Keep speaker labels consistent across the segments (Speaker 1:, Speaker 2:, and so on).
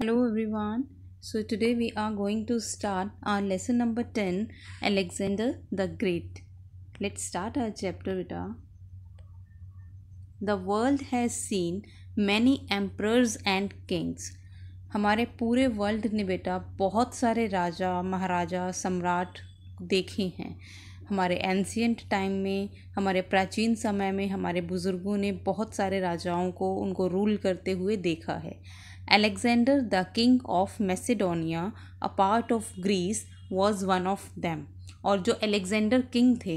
Speaker 1: Hello everyone. So today we are going to start our lesson number 10 Alexander the Great. Let's start our chapter with our The world has seen many emperors and kings. हमारे पूरे world ने बेटा बहुत सारे राजा महाराजा सम्राट देखे हैं हमारे एंशियंट टाइम में हमारे प्राचीन समय में हमारे बुज़ुर्गों ने बहुत सारे राजाओं को उनको रूल करते हुए देखा है Alexander, the king of Macedonia, a part of Greece, was one of them. और जो अलेक्जेंडर किंग थे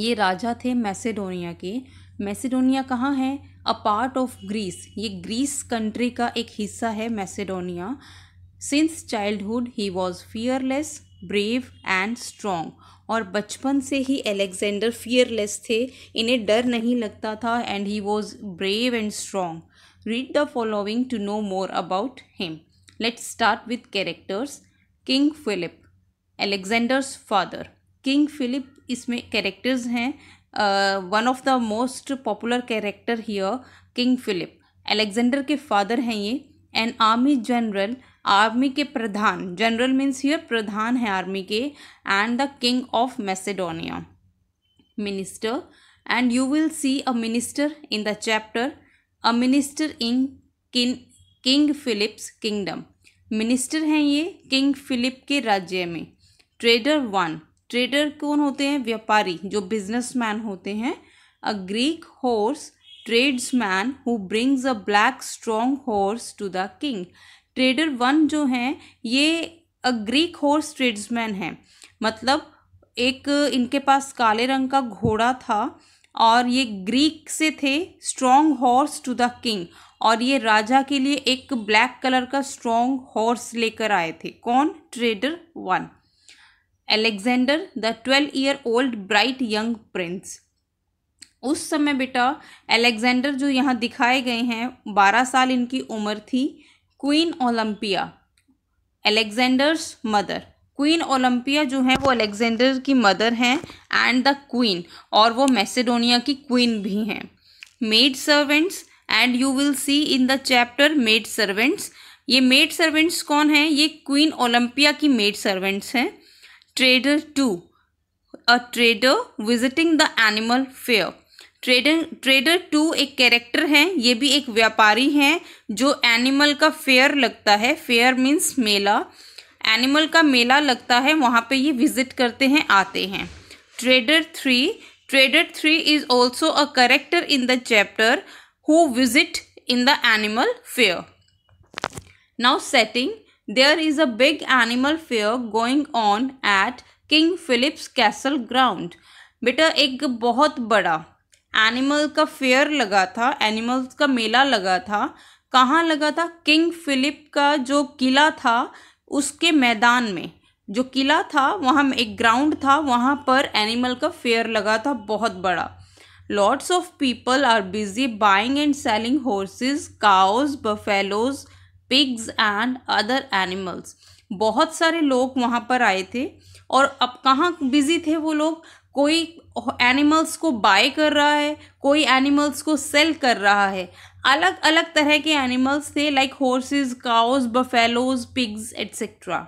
Speaker 1: ये राजा थे मैसेडोनिया के मैसेडोनिया कहाँ है अ पार्ट ऑफ ग्रीस ये ग्रीस कंट्री का एक हिस्सा है Macedonia since childhood he was fearless brave and strong और बचपन से ही अलेक्जेंडर फियरलेस थे इन्हें डर नहीं लगता था and he was brave and strong Read the following to know more about him. Let's start with characters. King Philip Alexander's father king Philip इसमें कैरेक्टर्स हैं one of the most popular character here king Philip Alexander के father हैं ये an army general army के प्रधान general means here प्रधान है army के and the king of Macedonia minister and you will see a minister in the chapter a minister in kin king Philips kingdom minister हैं ये king Philip के राज्य में ट्रेडर वन ट्रेडर कौन होते हैं व्यापारी जो बिजनेसमैन होते हैं a Greek horse tradesman who brings a black strong horse to the king trader one जो हैं ये अ ग्रीक हॉर्स ट्रेड्समैन हैं मतलब एक इनके पास काले रंग का घोड़ा था और ये ग्रीक से थे strong horse to the king और ये राजा के लिए एक ब्लैक कलर का स्ट्रॉन्ग हॉर्स लेकर आए थे कौन trader one Alexander the twelve year old bright young prince उस समय बेटा एलेक्जेंडर जो यहाँ दिखाए गए हैं बारह साल इनकी उम्र थी queen Olympia Alexander's mother queen Olympia जो है वो अलेक्जेंडर की मदर हैं एंड द क्वीन और वो मैसेडोनिया की क्वीन भी हैं maid servants and you will see in the chapter maid servants ये मेड सर्वेंट्स कौन हैं ये क्वीन ओलंपिया की मेड सर्वेंट्स हैं trader two a trader visiting the animal fair trader trader two एक कैरेक्टर हैं ये भी एक व्यापारी हैं जो एनिमल का फेयर लगता है फेयर मीन्स मेला एनिमल का मेला लगता है वहाँ पे ये विजिट करते हैं आते हैं trader three trader three is also a character in the chapter who visit in the animal fair now setting there is a big animal fair going on at king Philip's castle ground बेटा एक बहुत बड़ा animal का fair लगा था animals का मेला लगा था कहाँ लगा था किंग फिलिप का जो किला था उसके मैदान में जो किला था वहाँ एक ग्राउंड था वहाँ पर एनिमल का फेयर लगा था बहुत बड़ा lots of people are busy buying and selling horses cows buffaloes pigs and other animals बहुत सारे लोग वहाँ पर आए थे और अब कहाँ बिजी थे वो लोग कोई एनिमल्स को बाय कर रहा है कोई एनिमल्स को सेल कर रहा है अलग अलग तरह के एनिमल्स थे like horses cows buffaloes pigs etcetera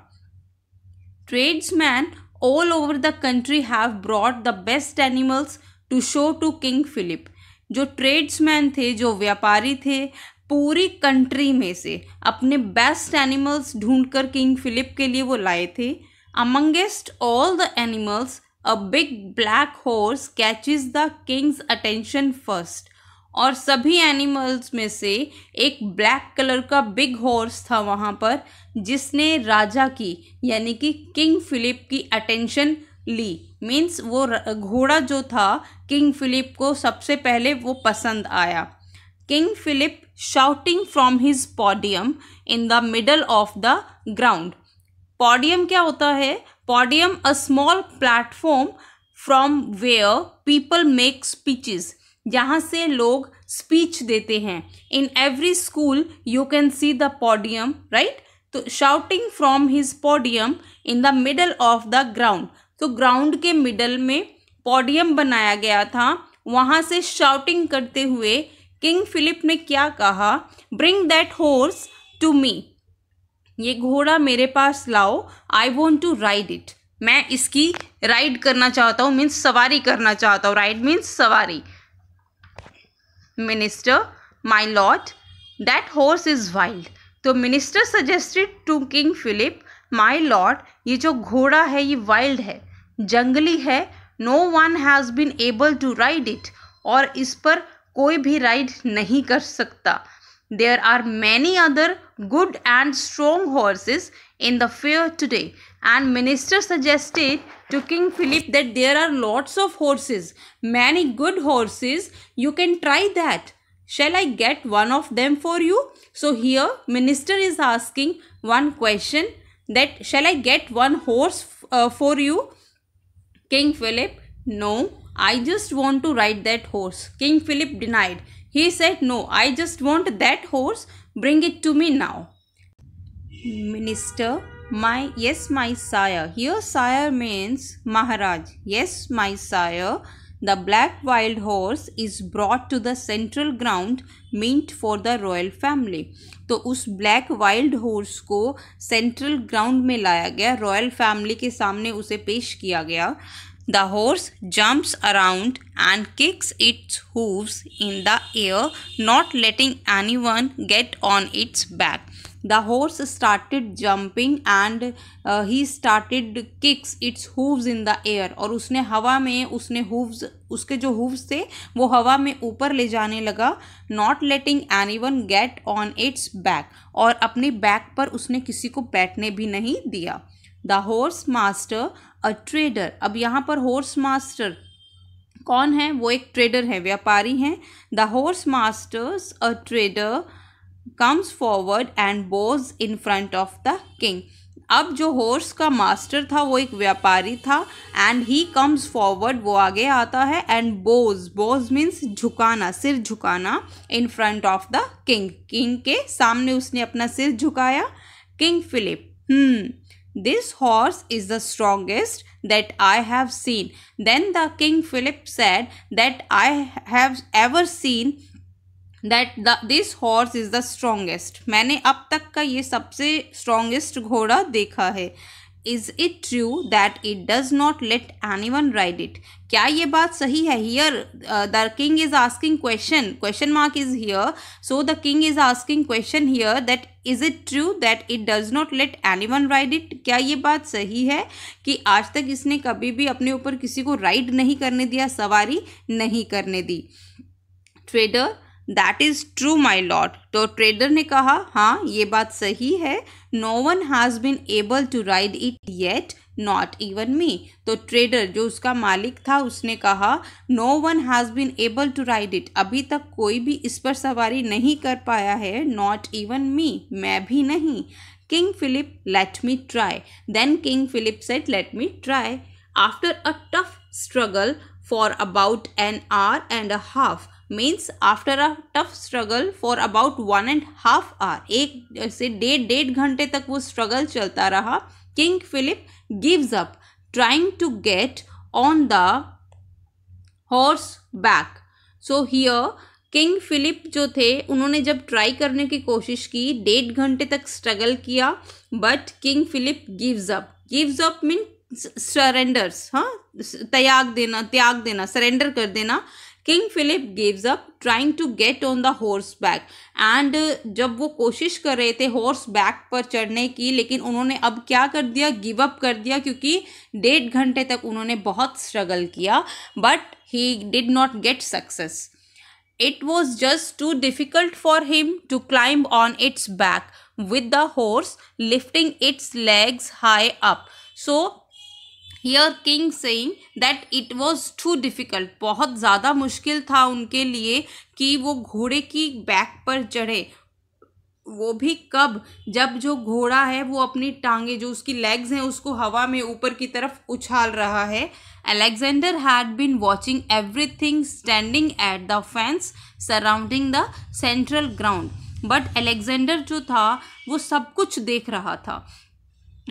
Speaker 1: tradesman all over the country have brought the best animals to show to king Philip जो ट्रेड्समैन थे जो व्यापारी थे पूरी कंट्री में से अपने बेस्ट एनिमल्स ढूंढकर किंग फिलिप के लिए वो लाए थे amongst all the animals a big black horse catches the king's attention first और सभी एनिमल्स में से एक ब्लैक कलर का बिग हॉर्स था वहाँ पर जिसने राजा की यानी कि किंग फिलिप की अटेंशन ली मीन्स वो घोड़ा जो था किंग फिलिप को सबसे पहले वो पसंद आया king Philip shouting from his podium in the middle of the ground podium क्या होता है podium a small platform from where people make speeches जहाँ से लोग स्पीच देते हैं in every school you can see the podium right तो shouting from his podium in the middle of the ground तो ग्राउंड के मिडल में podium बनाया गया था वहाँ से शाउटिंग करते हुए किंग फिलिप ने क्या कहा bring that horse to me ये घोड़ा मेरे पास लाओ I want to ride it मैं इसकी राइड करना चाहता हूँ मीन्स सवारी करना चाहता हूँ राइड मीन्स सवारी minister my lord that horse is wild तो minister suggested to king Philip my lord ये जो घोड़ा है ये वाइल्ड है जंगली है no one has been able to ride it और इस पर कोई भी राइड नहीं कर सकता There are many other good and strong horses in the fair today and minister suggested to King Philip that there are lots of horses, many good horses, you can try that. Shall I get one of them for you? So here minister is asking one question that shall I get one horse uh, for you? King Philip, no, I just want to ride that horse. King Philip denied. He said no I just want that horse bring it to me now minister my yes my sire here sire means महाराज yes my sire the black wild horse is brought to the central ground meant for the royal family तो उस black wild horse को central ground में लाया गया royal family के सामने उसे पेश किया गया the horse jumps around and kicks its hooves in the air not letting anyone get on its back the horse started jumping and he started kicks its hooves in the air और उसने हवा में उसने हुव्स उसके जो हुव्स थे वो हवा में ऊपर ले जाने लगा not letting anyone get on its back और अपने बैक पर उसने किसी को बैठने भी नहीं दिया the horse master a trader अब यहाँ पर हॉर्स मास्टर कौन है वो एक ट्रेडर है व्यापारी हैं the horse masters a trader comes forward and bows in front of the king अब जो हॉर्स का मास्टर था वो एक व्यापारी था एंड ही कम्स फॉरवर्ड वो आगे आता है एंड बोज बोज मीन्स झुकाना सिर झुकाना in front of the king king के सामने उसने अपना सिर झुकाया king Philip hmm This horse is the strongest that I have seen. Then the King Philip said that I have ever seen that the this horse is the strongest मैंने अब तक का ये सबसे स्ट्रोंगेस्ट घोड़ा देखा है is it true that it does not let anyone ride it क्या ये बात सही है here the king is asking question question mark is here so the king is asking question here that is it true that it does not let anyone ride it क्या ये बात सही है कि आज तक इसने कभी भी अपने ऊपर किसी को राइड नहीं करने दिया सवारी नहीं करने दी trader that is true my lord तो ट्रेडर ने कहा हाँ ये बात सही है no one has been able to ride it yet not even me तो ट्रेडर जो उसका मालिक था उसने कहा no one has been able to ride it अभी तक कोई भी इस पर सवारी नहीं कर पाया है नॉट इवन मी मैं भी नहीं king Philip let me try then king Philip said let me try after a tough struggle for about an hour and a half means after a tough struggle for about one and half hour एक से डेढ़ डेढ़ घंटे तक वो struggle चलता रहा king Philip gives up trying to get on the horse back so here king Philip जो थे उन्होंने जब ट्राई करने की कोशिश की डेढ़ घंटे तक स्ट्रगल किया but king Philip gives up gives up mean surrenders हाँ त्याग देना त्याग देना सरेंडर कर देना king Philip gives up trying to get on the horse back and जब वो कोशिश कर रहे थे हॉर्स बैक पर चढ़ने की लेकिन उन्होंने अब क्या कर दिया गिव अप कर दिया क्योंकि डेढ़ घंटे तक उन्होंने बहुत स्ट्रगल किया but he did not get success it was just too difficult for him to climb on its back with the horse lifting its legs high up so here king saying that it was too difficult बहुत ज़्यादा मुश्किल था उनके लिए कि वो घोड़े की बैक पर चढ़े वो भी कब जब जो घोड़ा है वो अपनी टांगे जो उसकी लेग्स हैं उसको हवा में ऊपर की तरफ उछाल रहा है Alexander had been watching everything standing at the fence surrounding the central ground but Alexander जो था वो सब कुछ देख रहा था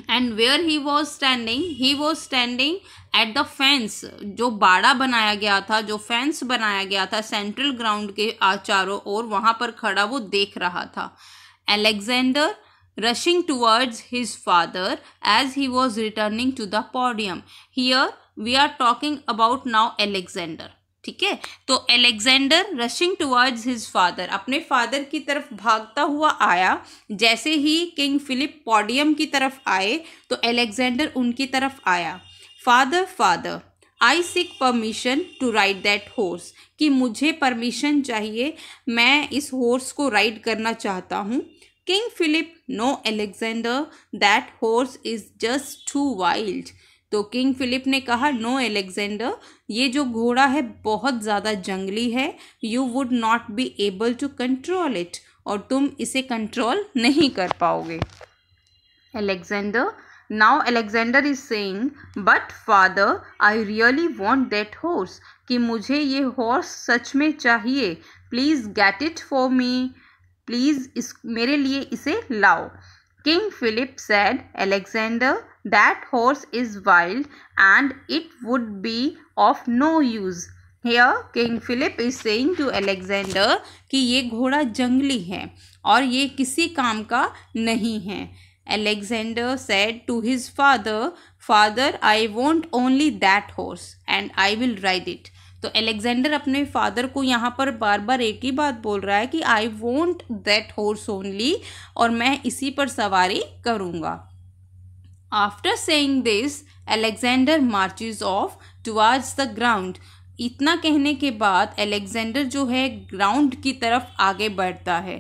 Speaker 1: and where he was standing he was standing at the fence जो बाड़ा बनाया गया था जो फेंस बनाया गया था सेंट्रल ग्राउंड के आचारों और वहाँ पर खड़ा वो देख रहा था Alexander rushing towards his father as he was returning to the podium here we are talking about now Alexander ठीक है तो Alexander rushing towards his father अपने फादर की तरफ भागता हुआ आया जैसे ही किंग फिलिप पॉडियम की तरफ आए तो एलेक्जेंडर उनकी तरफ आया father father I seek permission to ride that horse कि मुझे परमिशन चाहिए मैं इस हॉर्स को राइड करना चाहता हूँ king Philip no Alexander that horse is just too wild तो किंग फिलिप ने कहा नो एलेक्जेंडर ये जो घोड़ा है बहुत ज़्यादा जंगली है you would not be able to control it और तुम इसे कंट्रोल नहीं कर पाओगे Alexander now Alexander is saying but father I really want that horse कि मुझे ये हॉर्स सच में चाहिए please get it for me please इस मेरे लिए इसे लाओ king Philip said Alexander that horse is wild and it would be of no use here king Philip is saying to Alexander कि ये घोड़ा जंगली है और ये किसी काम का नहीं है Alexander said to his father father I want only that horse and I will ride it तो अलेक्जेंडर अपने फादर को यहाँ पर बार बार एक ही बात बोल रहा है कि I want that horse only और मैं इसी पर सवारी करूँगा after saying this Alexander marches off towards the ground इतना कहने के बाद एलेक्जेंडर जो है ग्राउंड की तरफ आगे बढ़ता है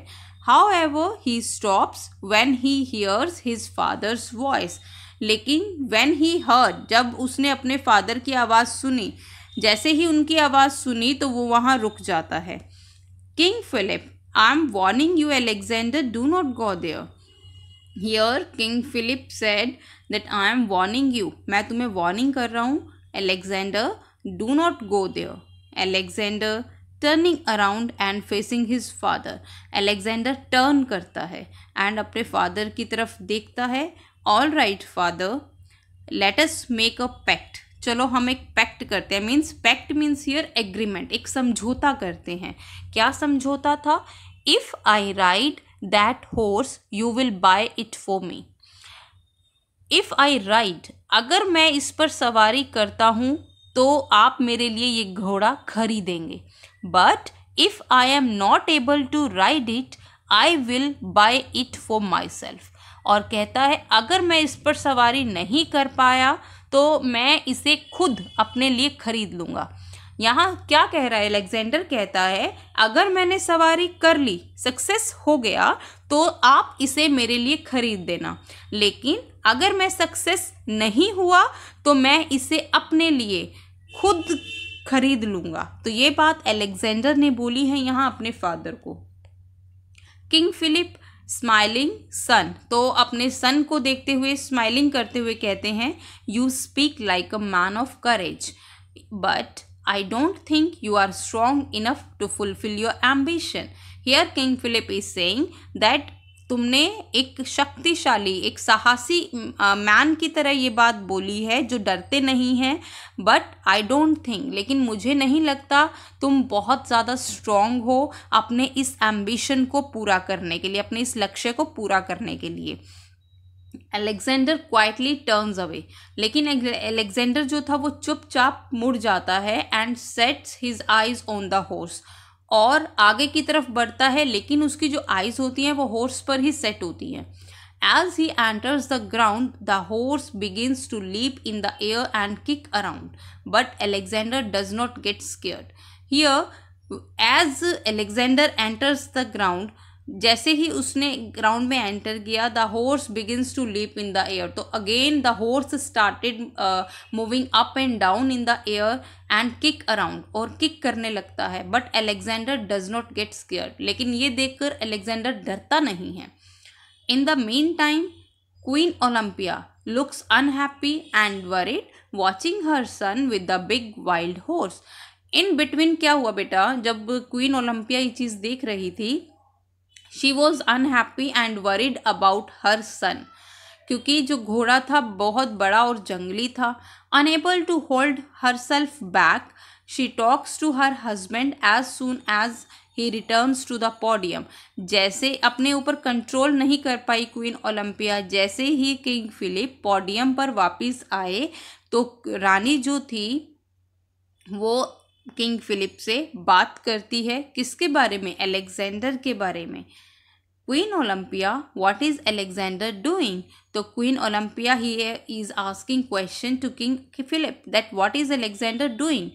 Speaker 1: however he stops when he hears his father's voice लेकिन वेन ही हर्ड जब उसने अपने फादर की आवाज़ सुनी जैसे ही उनकी आवाज़ सुनी तो वो वहाँ रुक जाता है king Philip I am warning you Alexander do not go there here king Philip said that I am warning you मैं तुम्हें वार्निंग कर रहा हूँ Alexander do not go there Alexander turning around and facing his father Alexander turn करता है and अपने father की तरफ देखता है all right father let's make a pact चलो हम एक पैक्ट करते हैं मीन्स पैक्ट मीन्स यर एग्रीमेंट एक समझौता करते हैं क्या समझौता था if I ride that horse you will buy it for me if I ride अगर मैं इस पर सवारी करता हूँ तो आप मेरे लिए ये घोड़ा खरीदेंगे but if I am not able to ride it I will buy it for myself और कहता है अगर मैं इस पर सवारी नहीं कर पाया तो मैं इसे खुद अपने लिए खरीद लूँगा यहाँ क्या कह रहा है अलेक्जेंडर कहता है अगर मैंने सवारी कर ली सक्सेस हो गया तो आप इसे मेरे लिए खरीद देना लेकिन अगर मैं सक्सेस नहीं हुआ तो मैं इसे अपने लिए खुद खरीद लूँगा तो ये बात एलेक्जेंडर ने बोली है यहाँ अपने फादर को किंग फिलिप स्माइलिंग सन तो अपने सन को देखते हुए स्माइलिंग करते हुए कहते हैं you speak like a man of courage but I don't think you are strong enough to fulfil your ambition here king Philip is saying that तुमने एक शक्तिशाली एक साहसी मैन की तरह ये बात बोली है जो डरते नहीं हैं बट आई डोंट थिंक लेकिन मुझे नहीं लगता तुम बहुत ज़्यादा स्ट्रोंग हो अपने इस एम्बिशन को पूरा करने के लिए अपने इस लक्ष्य को पूरा करने के लिए अलेक्जेंडर क्वाइटली टर्न्स अवे लेकिन अलेक्जेंडर जो था वो चुपचाप मुड़ जाता है and sets his eyes on the horse और आगे की तरफ बढ़ता है लेकिन उसकी जो आइज़ होती हैं वो हॉर्स पर ही सेट होती हैं as he enters the ground the horse begins to leap in the air and kick around but Alexander does not get scare here as Alexander enters the ground जैसे ही उसने ground में enter किया the horse begins to leap in the air तो again the horse started moving up and down in the air and kick around और kick करने लगता है but Alexander does not get scare लेकिन ये देखकर अलेक्जेंडर डरता नहीं है in the meantime queen Olympia looks unhappy and worried watching her son with the big wild horse in between क्या हुआ बेटा जब क्वीन ओलंपिया ये चीज़ देख रही थी she was unhappy and worried about her son क्योंकि जो घोड़ा था बहुत बड़ा और जंगली था unable to hold herself back she talks to her husband as soon as he returns to the podium जैसे अपने ऊपर कंट्रोल नहीं कर पाई क्वीन ओलंपिया जैसे ही किंग फिलिप पॉडियम पर वापस आए तो रानी जो थी वो किंग फिलिप से बात करती है किसके बारे में अलेक्जेंडर के बारे में queen Olympia what is Alexander doing तो queen Olympia he is asking question to king Philip that what is Alexander doing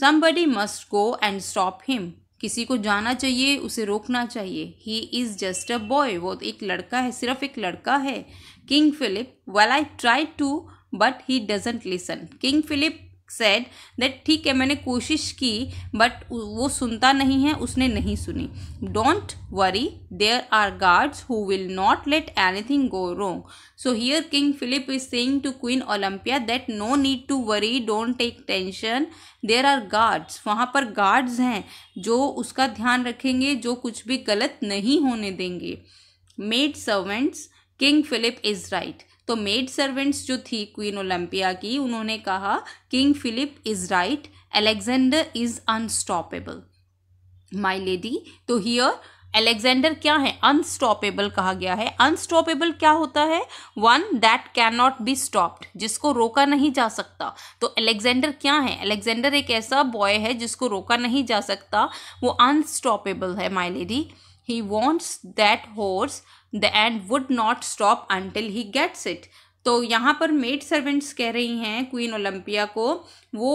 Speaker 1: somebody must go and stop him किसी को जाना चाहिए उसे रोकना चाहिए he is just a boy वो तो एक लड़का है सिर्फ एक लड़का है king Philip well I try to but he doesn't listen king Philip said that ठीक है मैंने कोशिश की बट वो सुनता नहीं है उसने नहीं सुनी don't worry there are guards who will not let anything go wrong so here king Philip is saying to queen Olympia that no need to worry don't take tension there are guards वहाँ पर guards हैं जो उसका ध्यान रखेंगे जो कुछ भी गलत नहीं होने देंगे maid servants king Philip is right तो मेड सर्वेंट्स जो थी क्वीन ओलंपिया की उन्होंने कहा king Philip is right Alexander is unstoppable my lady तो हियर एलेक्जेंडर क्या है अनस्टॉपेबल कहा गया है अनस्टॉपेबल क्या होता है one that can not be stopped जिसको रोका नहीं जा सकता तो एलेक्जेंडर क्या है एलेक्जेंडर एक ऐसा बॉय है जिसको रोका नहीं जा सकता वो अनस्टॉपेबल है my lady he wants that horse the and would not stop until he gets it तो यहाँ पर मेड सर्वेंट्स कह रही हैं क्वीन ओलंपिया को वो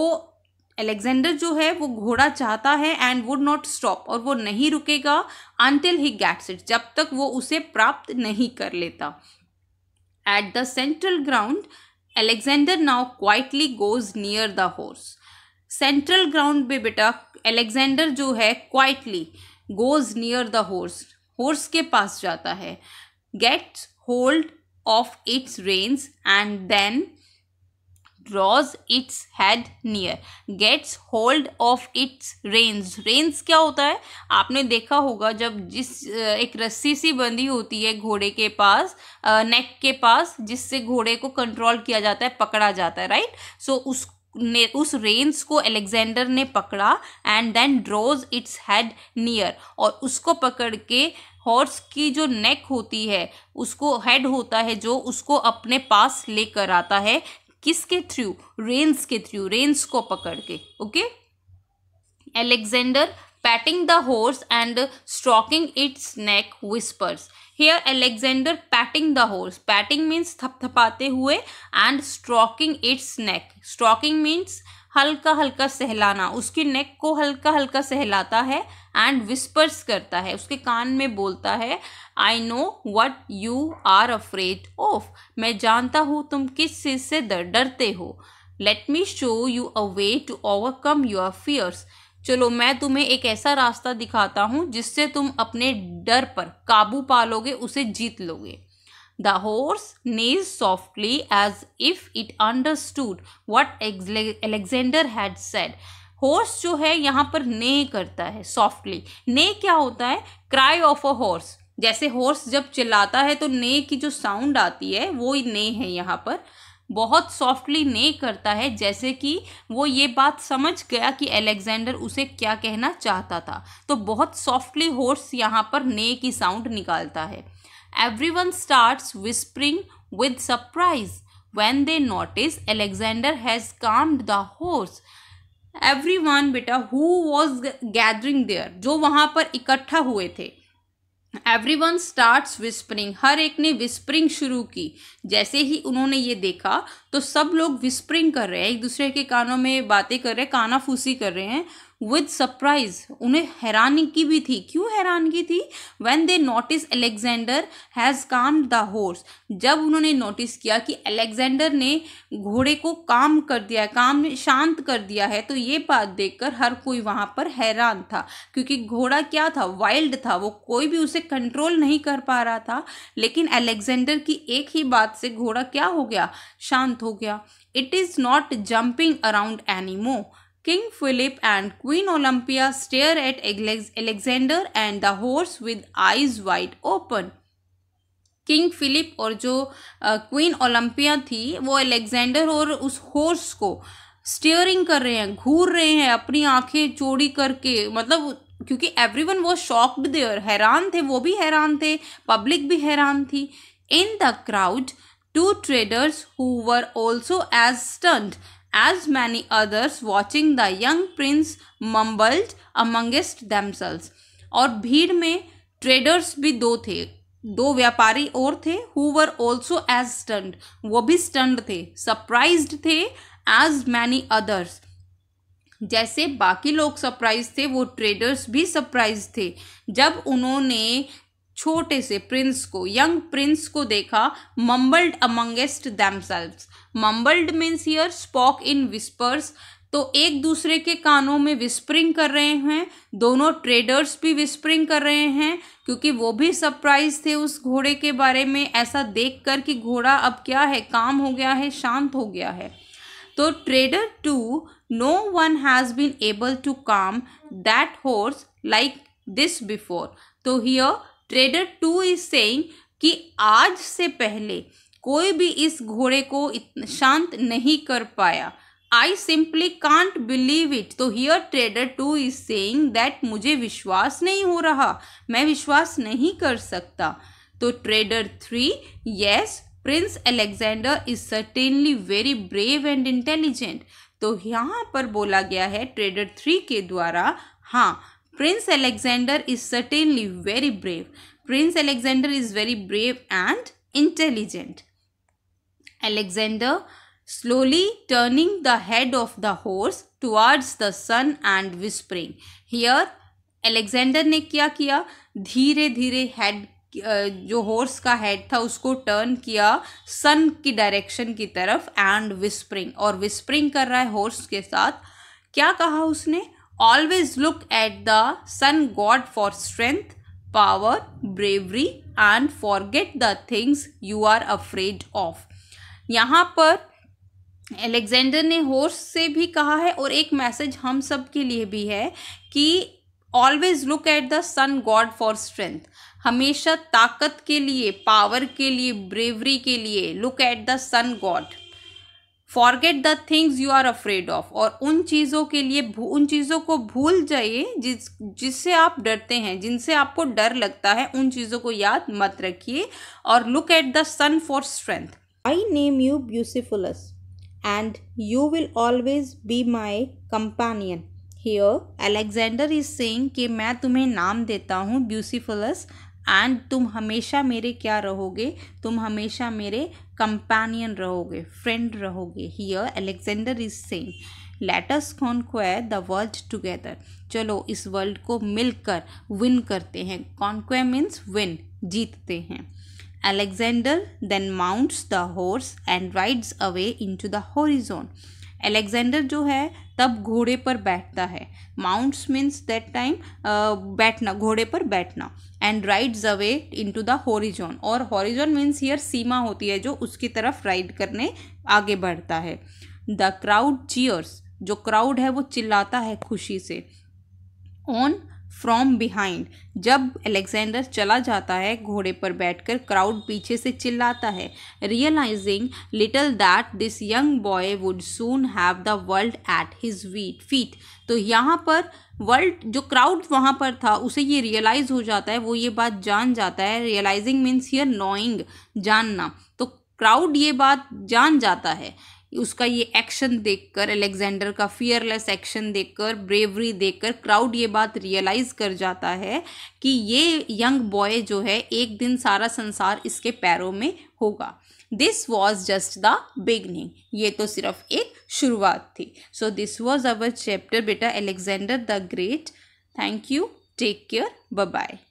Speaker 1: एलेक्जेंडर जो है वो घोड़ा चाहता है एंड वुड नॉट स्टॉप और वो नहीं रुकेगा अनटिल ही गेट्स इट जब तक वो उसे प्राप्त नहीं कर लेता at the central ground Alexander now quietly goes near the horse central ground पे बेटा एलेक्जेंडर जो है quietly goes near the horse horse के पास जाता है gets hold of its reins and then draws its head near gets hold of its reins reins क्या होता है आपने देखा होगा जब जिस एक रस्सी सी बंधी होती है घोड़े के पास नेक के पास जिससे घोड़े को कंट्रोल किया जाता है पकड़ा जाता है राइट सो so, उस ने उस रेंस को एलेक्जेंडर ने पकड़ा and then draws its head near और उसको पकड़ के हॉर्स की जो नेक होती है उसको हेड होता है जो उसको अपने पास लेकर आता है किसके थ्रू रेंस के थ्रू रेंस को पकड़ के okay Alexander patting the horse and stroking its neck whispers here Alexander patting the horse patting means थपथपाते हुए and stroking its neck stroking means हल्का हल्का सहलाना उसकी नेक को हल्का हल्का सहलाता है एंड विस्पर्स करता है उसके कान में बोलता है I know what you are afraid of मैं जानता हूँ तुम किस चीज़ से डरते हो let me show you a way to overcome your fears चलो मैं तुम्हें एक ऐसा रास्ता दिखाता हूँ जिससे तुम अपने डर पर काबू पा लोगे उसे जीत लोगे the horse neighs softly as if it understood what Alexander had said horse जो है यहाँ पर ने करता है सॉफ्टली ने क्या होता है क्राई ऑफ अ हॉर्स जैसे हॉर्स जब चिल्लाता है तो ने की जो साउंड आती है वो ने है यहाँ पर बहुत सॉफ्टली नहीं करता है जैसे कि वो ये बात समझ गया कि अलेक्जेंडर उसे क्या कहना चाहता था तो बहुत सॉफ्टली हॉर्स यहाँ पर ने की साउंड निकालता है everyone start whispering with surprise when they notice Alexander has calmed the horse everyone बेटा हु वॉज गैदरिंग देयर जो वहाँ पर इकट्ठा हुए थे एवरी वन स्टार्ट विस्परिंग हर एक ने विस्परिंग शुरू की जैसे ही उन्होंने ये देखा तो सब लोग विस्परिंग कर रहे हैं एक दूसरे के कानों में बातें कर रहे हैं कानाफूसी कर रहे हैं विद सरप्राइज उन्हें हैरानी की भी थी क्यों हैरान की थी when they notice Alexander has calm the horse जब उन्होंने नोटिस किया कि एलेक्जेंडर ने घोड़े को काम कर दिया है काम शांत कर दिया है तो ये बात देखकर हर कोई वहाँ पर हैरान था क्योंकि घोड़ा क्या था वाइल्ड था वो कोई भी उसे कंट्रोल नहीं कर पा रहा था लेकिन एलेक्जेंडर की एक ही बात से घोड़ा क्या हो गया शांत हो गया it is not jumping around anymore King Philip and Queen Olympia stare at Alexander and the horse with eyes wide open. King Philip और जो क्वीन ओलंपिया थी वो अलेक्जेंडर और उस हॉर्स को स्टीयरिंग कर रहे हैं घूर रहे हैं अपनी आंखें चोरी करके मतलब क्योंकि एवरी वन वो शॉक्ड देयर हैरान थे वो भी हैरान थे पब्लिक भी हैरान थी in the crowd two traders who were also astonished As many others watching the young prince mumbled amongst themselves. और भीड़ में traders भी दो थे दो व्यापारी और थे who were also as stunned वो भी stunned थे surprised थे as many others जैसे बाकी लोग सरप्राइज थे वो ट्रेडर्स भी सरप्राइज थे जब उन्होंने छोटे से प्रिंस को यंग प्रिंस को देखा mumbled amongst themselves mumbled means here spoke in whispers तो एक दूसरे के कानों में विस्परिंग कर रहे हैं दोनों ट्रेडर्स भी विस्परिंग कर रहे हैं क्योंकि वो भी सरप्राइज थे उस घोड़े के बारे में ऐसा देखकर कि घोड़ा अब क्या है काम हो गया है शांत हो गया है तो trader two no one has been able to calm that horse like this before तो here trader two is saying कि आज से पहले कोई भी इस घोड़े को शांत नहीं कर पाया I simply can't believe it तो here trader two is saying that मुझे विश्वास नहीं हो रहा मैं विश्वास नहीं कर सकता तो trader three yes prince Alexander is certainly very brave and intelligent तो यहाँ पर बोला गया है ट्रेडर थ्री के द्वारा हाँ prince Alexander is certainly very brave prince Alexander is very brave and intelligent Alexander slowly turning the head of the horse towards the sun and whispering here Alexander ने क्या किया धीरे धीरे हेड जो horse का हेड था उसको turn किया सन की डायरेक्शन की तरफ एंड विस्परिंग और विस्परिंग कर रहा है हॉर्स के साथ क्या कहा उसने always look at the sun god for strength power bravery and forget the things you are afraid of यहाँ पर एलेक्जेंडर ने होर्स से भी कहा है और एक मैसेज हम सब के लिए भी है कि always look at the sun god for strength हमेशा ताकत के लिए पावर के लिए ब्रेवरी के लिए look at the sun god forget the things you are afraid of और उन चीज़ों के लिए उन चीज़ों को भूल जाइए जिस जिससे आप डरते हैं जिनसे आपको डर लगता है उन चीज़ों को याद मत रखिए और look at the sun for strength I name you Bucephalus and you will always be my companion here Alexander is saying कि मैं तुम्हें नाम देता हूँ ब्यूसीफुलस एंड तुम हमेशा मेरे क्या रहोगे तुम हमेशा मेरे कंपेनियन रहोगे फ्रेंड रहोगे here Alexander is same let's है द वर्ल्ड टुगेदर चलो इस वर्ल्ड को मिलकर विन करते हैं कॉन्क्वे मीन्स विन जीतते हैं Alexander then mounts the horse and rides away into the horizon Alexander जो है तब घोड़े पर बैठता है माउंट्स मीन्स दैट टाइम बैठना घोड़े पर बैठना and rides away into the horizon और हॉरीजोन मीन्स हियर सीमा होती है जो उसकी तरफ राइड करने आगे बढ़ता है द क्राउड चीयर्स जो क्राउड है वो चिल्लाता है खुशी से ऑन फ्रॉम बिहाइंड जब अलेक्जेंडर चला जाता है घोड़े पर बैठकर क्राउड पीछे से चिल्लाता है realising little that this young boy would soon have the world at his feet feet तो यहाँ पर वर्ल्ड जो क्राउड वहाँ पर था उसे ये रियलाइज़ हो जाता है वो ये बात जान जाता है रियलाइजिंग मीन्स हियर नोइंग जानना तो क्राउड ये बात जान जाता है उसका ये एक्शन देखकर अलेक्जेंडर का फियरलेस एक्शन देखकर ब्रेवरी देखकर क्राउड ये बात रियलाइज़ कर जाता है कि ये यंग बॉय जो है एक दिन सारा संसार इसके पैरों में होगा this was just the beginning ये तो सिर्फ एक शुरुआत थी so this was our chapter बेटा Alexander the Great thank you take care bye